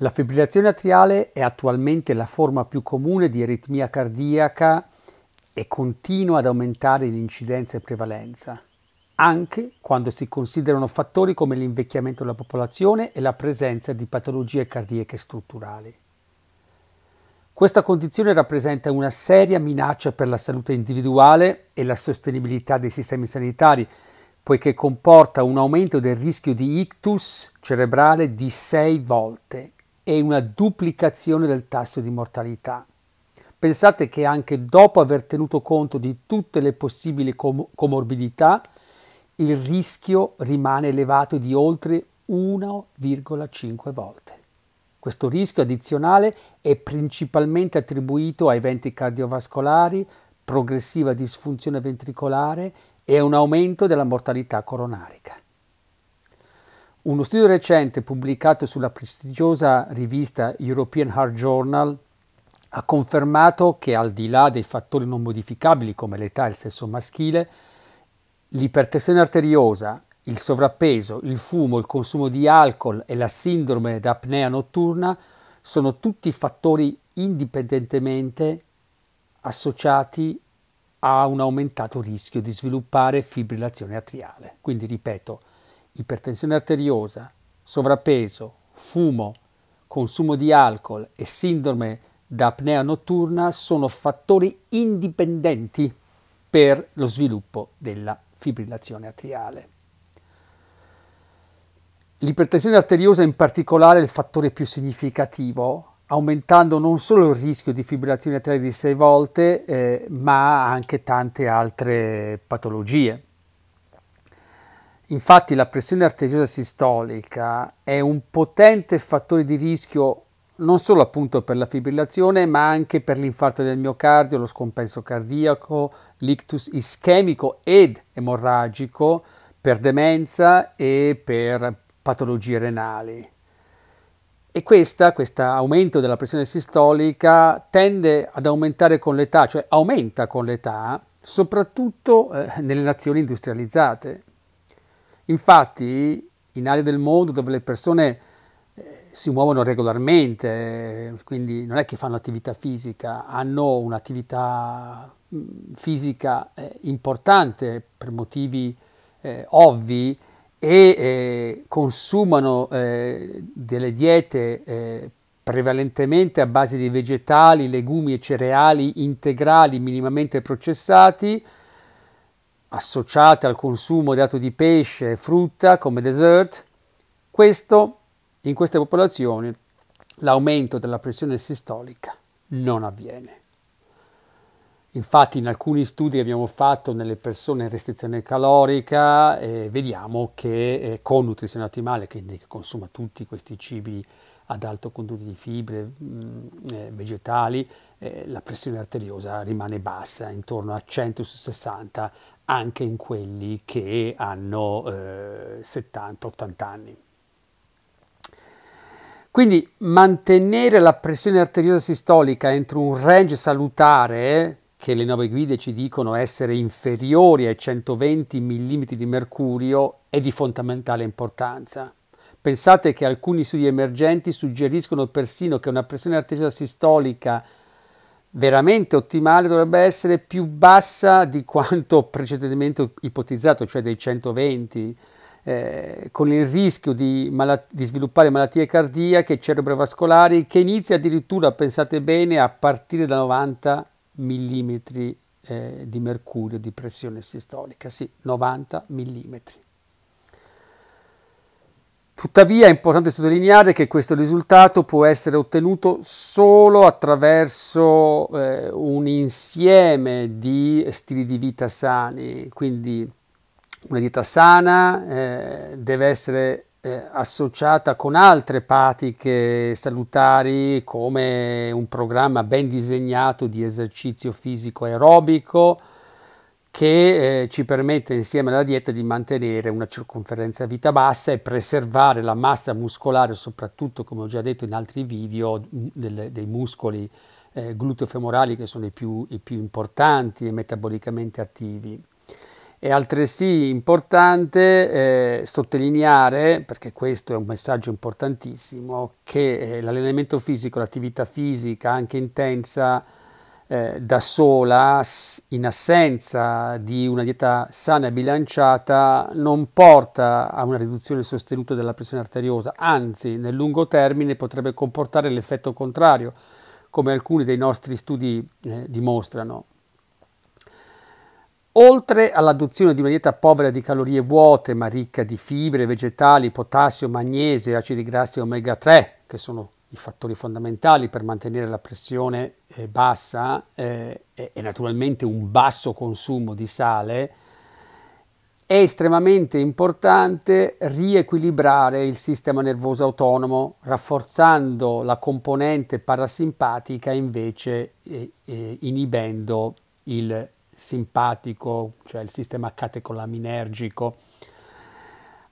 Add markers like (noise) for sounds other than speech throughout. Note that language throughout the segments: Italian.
La fibrillazione atriale è attualmente la forma più comune di aritmia cardiaca e continua ad aumentare in incidenza e prevalenza, anche quando si considerano fattori come l'invecchiamento della popolazione e la presenza di patologie cardiache strutturali. Questa condizione rappresenta una seria minaccia per la salute individuale e la sostenibilità dei sistemi sanitari, poiché comporta un aumento del rischio di ictus cerebrale di 6 volte e una duplicazione del tasso di mortalità. Pensate che anche dopo aver tenuto conto di tutte le possibili com- comorbidità, il rischio rimane elevato di oltre 1,5 volte. Questo rischio addizionale è principalmente attribuito a eventi cardiovascolari, progressiva disfunzione ventricolare e un aumento della mortalità coronarica. Uno studio recente pubblicato sulla prestigiosa rivista European Heart Journal ha confermato che al di là dei fattori non modificabili come l'età e il sesso maschile, l'ipertensione arteriosa, il sovrappeso, il fumo, il consumo di alcol e la sindrome d'apnea notturna sono tutti fattori indipendentemente associati a un aumentato rischio di sviluppare fibrillazione atriale. Quindi ripeto, ipertensione arteriosa, sovrappeso, fumo, consumo di alcol e sindrome da apnea notturna sono fattori indipendenti per lo sviluppo della fibrillazione atriale. L'ipertensione arteriosa in particolare è il fattore più significativo, aumentando non solo il rischio di fibrillazione atriale di 6 volte, eh, ma anche tante altre patologie. Infatti la pressione arteriosa sistolica è un potente fattore di rischio non solo appunto per la fibrillazione, ma anche per l'infarto del miocardio, lo scompenso cardiaco, l'ictus ischemico ed emorragico, per demenza e per patologie renali. E questo aumento della pressione sistolica tende ad aumentare con l'età, cioè aumenta con l'età, soprattutto eh, nelle nazioni industrializzate. Infatti, in aree del mondo dove le persone eh, si muovono regolarmente, quindi non è che fanno attività fisica, hanno un'attività fisica eh, importante per motivi eh, ovvi e eh, consumano eh, delle diete eh, prevalentemente a base di vegetali, legumi e cereali integrali minimamente processati, associate al consumo di dato di pesce e frutta come dessert, questo, in queste popolazioni l'aumento della pressione sistolica non avviene. Infatti in alcuni studi che abbiamo fatto nelle persone in restrizione calorica eh, vediamo che eh, con nutrizione ottimale, quindi che consuma tutti questi cibi ad alto contenuto di fibre mh, mm, eh, vegetali, eh, la pressione arteriosa rimane bassa, intorno a 160 anche in quelli che hanno eh, 70-80 anni. Quindi mantenere la pressione arteriosa sistolica entro un range salutare, che le nuove guide ci dicono essere inferiori ai 120 mm di mercurio, è di fondamentale importanza. Pensate che alcuni studi emergenti suggeriscono persino che una pressione arteriosa sistolica veramente ottimale dovrebbe essere più bassa di quanto (laughs) precedentemente ipotizzato, cioè dei 120, eh, con il rischio di, malat- di sviluppare malattie cardiache, e cerebrovascolari, che inizia addirittura, pensate bene, a partire da 90 mm eh, di mercurio di pressione sistolica, sì, 90 mm. Tuttavia è importante sottolineare che questo risultato può essere ottenuto solo attraverso eh, un insieme di stili di vita sani, quindi una dieta sana eh, deve essere eh, associata con altre pratiche salutari come un programma ben disegnato di esercizio fisico aerobico, che eh, ci permette insieme alla dieta di mantenere una circonferenza vita bassa e preservare la massa muscolare, soprattutto come ho già detto in altri video, del, dei muscoli eh, glutofemorali che sono i più, i più importanti e metabolicamente attivi. È altresì importante eh, sottolineare, perché questo è un messaggio importantissimo, che eh, l'allenamento fisico, l'attività fisica anche intensa, eh, da sola, in assenza di una dieta sana e bilanciata, non porta a una riduzione sostenuta della pressione arteriosa, anzi nel lungo termine potrebbe comportare l'effetto contrario, come alcuni dei nostri studi eh, dimostrano. Oltre all'adozione di una dieta povera di calorie vuote, ma ricca di fibre vegetali, potassio, magnesio, acidi grassi e omega 3, che sono i fattori fondamentali per mantenere la pressione eh, bassa eh, e, e, naturalmente un basso consumo di sale, è estremamente importante riequilibrare il sistema nervoso autonomo rafforzando la componente parasimpatica invece eh, eh inibendo il simpatico, cioè il sistema catecolaminergico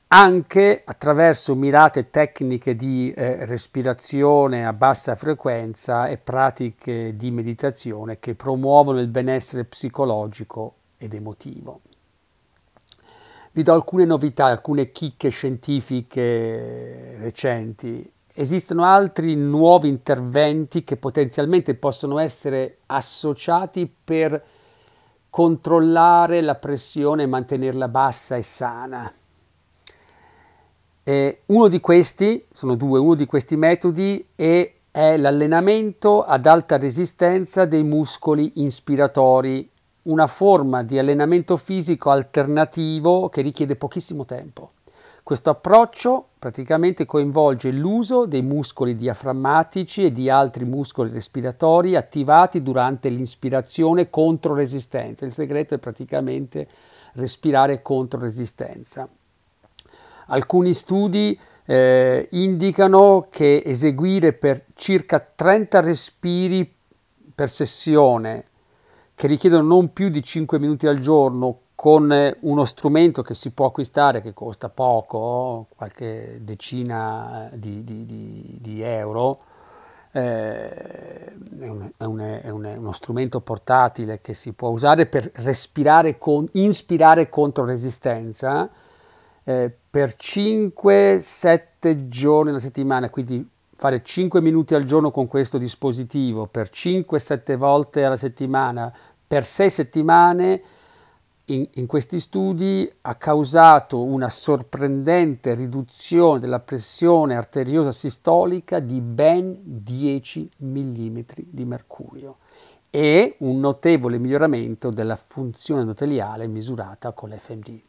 anche attraverso mirate tecniche di eh, respirazione a bassa frequenza e pratiche di meditazione che promuovono il benessere psicologico ed emotivo. Vi do alcune novità, alcune chicche scientifiche recenti. Esistono altri nuovi interventi che potenzialmente possono essere associati per controllare la pressione e mantenerla bassa e sana. Eh, uno di questi, sono due, uno di questi metodi è, è l'allenamento ad alta resistenza dei muscoli inspiratori, una forma di allenamento fisico alternativo che richiede pochissimo tempo. Questo approccio praticamente coinvolge l'uso dei muscoli diaframmatici e di altri muscoli respiratori attivati durante l'inspirazione contro resistenza. Il segreto è praticamente respirare contro resistenza. Alcuni studi eh, indicano che eseguire per circa 30 respiri per sessione, che richiedono non più di 5 minuti al giorno, con eh, uno strumento che si può acquistare che costa poco, qualche decina eh, di, di, di, di euro, eh, è, un, è, un, è, un, è, uno strumento portatile che si può usare per respirare con, inspirare contro resistenza eh, per 5-7 giorni alla settimana, quindi fare 5 minuti al giorno con questo dispositivo per 5-7 volte alla settimana, per 6 settimane, in, in, questi studi ha causato una sorprendente riduzione della pressione arteriosa sistolica di ben 10 mm di mercurio e un notevole miglioramento della funzione endoteliale misurata con l'FMG.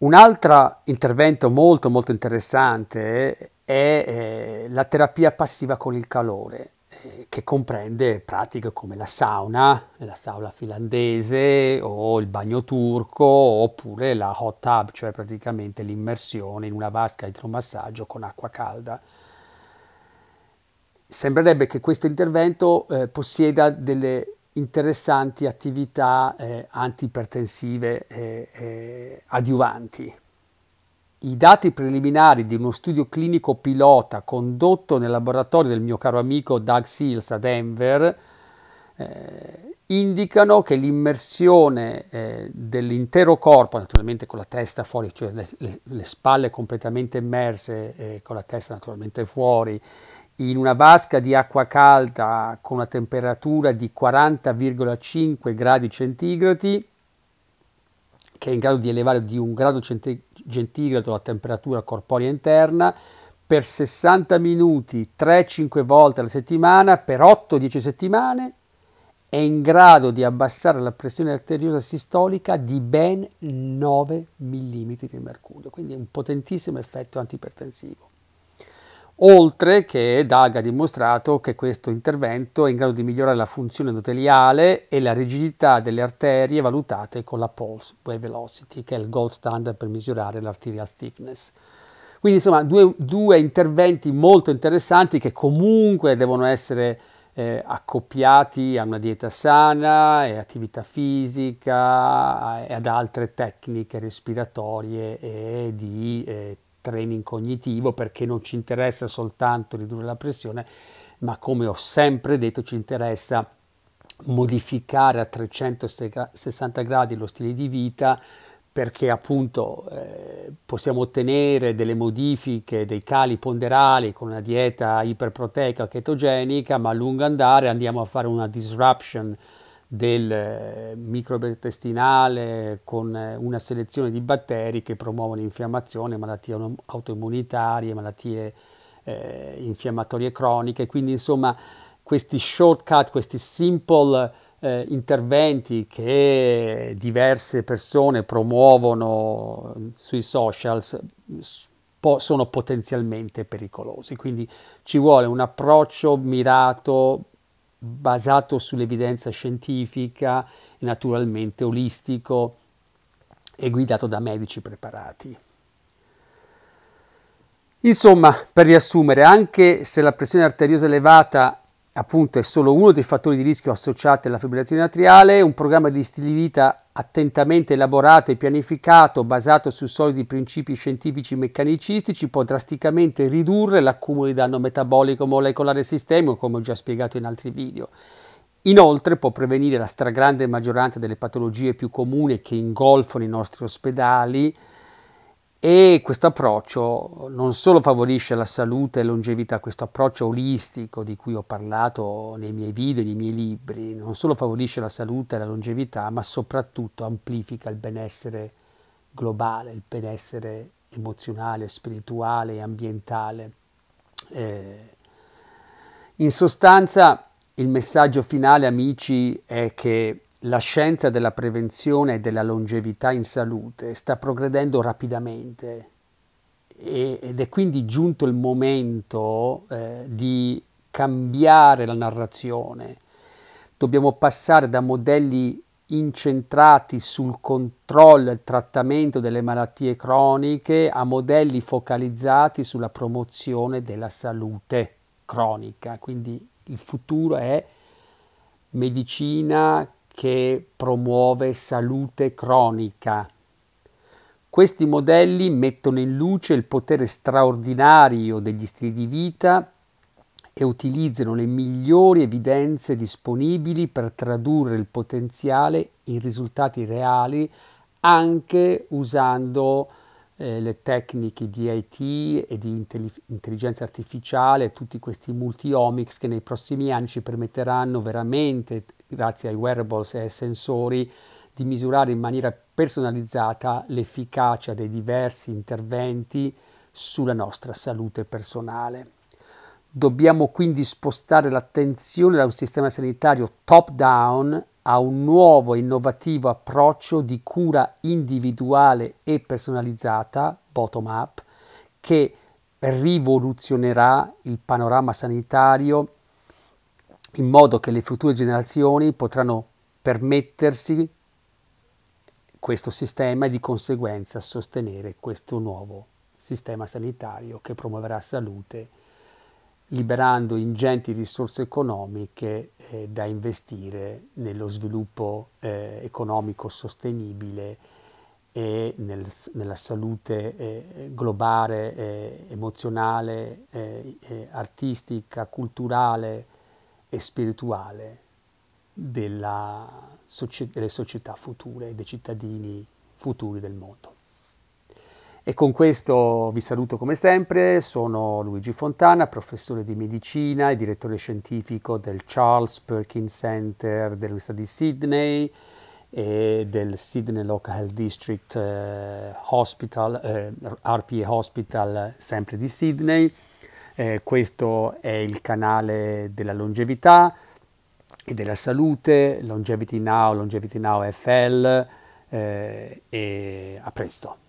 Un altro intervento molto molto interessante è eh, la terapia passiva con il calore eh, che comprende pratiche come la sauna, la sauna finlandese o il bagno turco oppure la hot tub, cioè praticamente l'immersione in una vasca idromassaggio con acqua calda. Sembrerebbe che questo intervento eh, possieda delle interessanti attività eh, antipertensive eh, eh, adiuvanti. I dati preliminari di uno studio clinico pilota condotto nel laboratorio del mio caro amico Doug Seals a Denver eh, indicano che l'immersione eh, dell'intero corpo, naturalmente con la testa fuori, cioè le, le, spalle completamente immerse, eh, con la testa naturalmente fuori, in una vasca di acqua calda con una temperatura di 40,5 gradi centigradi, che è in grado di elevare di un grado centigrado la temperatura corporea interna, per 60 minuti 3-5 volte alla settimana, per 8-10 settimane, è in grado di abbassare la pressione arteriosa sistolica di ben 9 mm di mercurio, quindi un potentissimo effetto antipertensivo oltre che DAG ha dimostrato che questo intervento è in grado di migliorare la funzione endoteliale e la rigidità delle arterie valutate con la pulse wave velocity, che è il gold standard per misurare l'arterial stiffness. Quindi insomma due, due interventi molto interessanti che comunque devono essere eh, accoppiati a una dieta sana e attività fisica e ad altre tecniche respiratorie e di eh, training cognitivo perché non ci interessa soltanto ridurre la pressione, ma come ho sempre detto ci interessa modificare a 360 gradi lo stile di vita perché appunto eh, possiamo ottenere delle modifiche dei cali ponderali con una dieta iperproteica o chetogenica, ma a lungo andare andiamo a fare una disruption del eh, microbiotestinale con eh, una selezione di batteri che promuovono infiammazione, malattie autoimmunitarie, malattie eh, infiammatorie croniche, quindi insomma questi shortcut, questi simple eh, interventi che diverse persone promuovono mm, sui social po sono potenzialmente pericolosi, quindi ci vuole un approccio mirato basato sull'evidenza scientifica, naturalmente olistico e guidato da medici preparati. Insomma, per riassumere, anche se la pressione arteriosa elevata appunto è solo uno dei fattori di rischio associati alla fibrillazione atriale, un programma di stili di vita attentamente elaborato e pianificato, basato su solidi principi scientifici meccanicistici, può drasticamente ridurre l'accumulo di danno metabolico molecolare sistemico, come ho già spiegato in altri video. Inoltre può prevenire la stragrande maggioranza delle patologie più comuni che ingolfano i nostri ospedali, e questo approccio non solo favorisce la salute e longevità, questo approccio olistico di cui ho parlato nei miei video, nei miei libri, non solo favorisce la salute e la longevità, ma soprattutto amplifica il benessere globale, il benessere emozionale, spirituale e ambientale. Eh, in sostanza, il messaggio finale, amici, è che la scienza della prevenzione e della longevità in salute sta progredendo rapidamente ed è quindi giunto il momento eh, di cambiare la narrazione. Dobbiamo passare da modelli incentrati sul controllo e il trattamento delle malattie croniche a modelli focalizzati sulla promozione della salute cronica. Quindi il futuro è medicina che promuove salute cronica. Questi modelli mettono in luce il potere straordinario degli stili di vita e utilizzano le migliori evidenze disponibili per tradurre il potenziale in risultati reali anche usando eh, le tecniche di IT e di intelligenza artificiale, tutti questi multiomics che nei prossimi anni ci permetteranno veramente, grazie ai wearables e ai sensori, di misurare in maniera personalizzata l'efficacia dei diversi interventi sulla nostra salute personale. Dobbiamo quindi spostare l'attenzione da un sistema sanitario top down a un nuovo e innovativo approccio di cura individuale e personalizzata, bottom up, che rivoluzionerà il panorama sanitario in modo che le future generazioni potranno permettersi questo sistema e di conseguenza sostenere questo nuovo sistema sanitario che promuoverà salute liberando ingenti risorse economiche eh, da investire nello sviluppo eh, economico sostenibile e nel, nella salute eh, globale, eh, emozionale, eh, eh, artistica, culturale e spirituale della, delle società future, e dei cittadini futuri del mondo. E con questo vi saluto come sempre, sono Luigi Fontana, professore di medicina e direttore scientifico del Charles Perkins Center dell'Università di Sydney e del Sydney Local Health District eh, Hospital, eh, RPA Hospital sempre di Sydney. Eh, questo è il canale della longevità e della salute, Longevity Now, Longevity Now FL eh, e a presto.